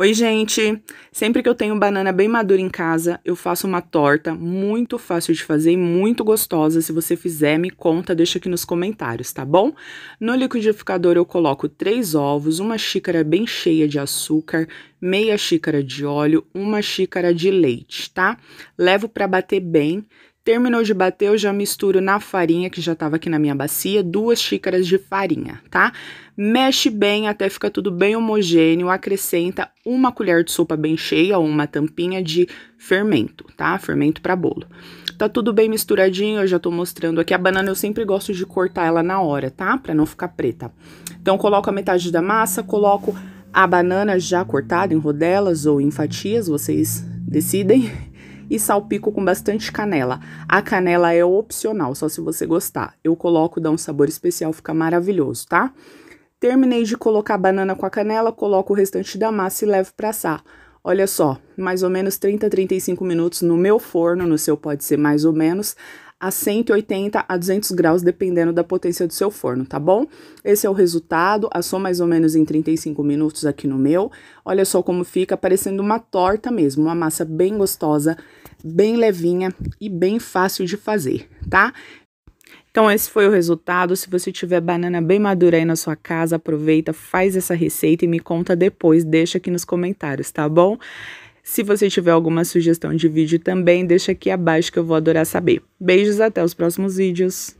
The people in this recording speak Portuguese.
Oi, gente! Sempre que eu tenho banana bem madura em casa, eu faço uma torta muito fácil de fazer e muito gostosa. Se você fizer, me conta, deixa aqui nos comentários, tá bom? No liquidificador eu coloco três ovos, uma xícara bem cheia de açúcar, meia xícara de óleo, uma xícara de leite, tá? Levo para bater bem. Terminou de bater, eu já misturo na farinha, que já estava aqui na minha bacia, duas xícaras de farinha, tá? Mexe bem até ficar tudo bem homogêneo, acrescenta uma colher de sopa bem cheia ou uma tampinha de fermento, tá? Fermento para bolo. Tá tudo bem misturadinho, eu já tô mostrando aqui. A banana eu sempre gosto de cortar ela na hora, tá? Pra não ficar preta. Então, coloco a metade da massa, coloco a banana já cortada em rodelas ou em fatias, vocês decidem e salpico com bastante canela. A canela é opcional, só se você gostar. Eu coloco, dá um sabor especial, fica maravilhoso, tá? Terminei de colocar a banana com a canela, coloco o restante da massa e levo para assar. Olha só, mais ou menos 30 a 35 minutos no meu forno, no seu pode ser mais ou menos a 180 a 200 graus, dependendo da potência do seu forno, tá bom? Esse é o resultado, assou mais ou menos em 35 minutos aqui no meu. Olha só como fica, parecendo uma torta mesmo, uma massa bem gostosa, bem levinha e bem fácil de fazer, tá? Então esse foi o resultado. Se você tiver banana bem madura aí na sua casa, aproveita, faz essa receita e me conta depois, deixa aqui nos comentários, tá bom? Se você tiver alguma sugestão de vídeo também, deixa aqui abaixo que eu vou adorar saber. Beijos, até os próximos vídeos.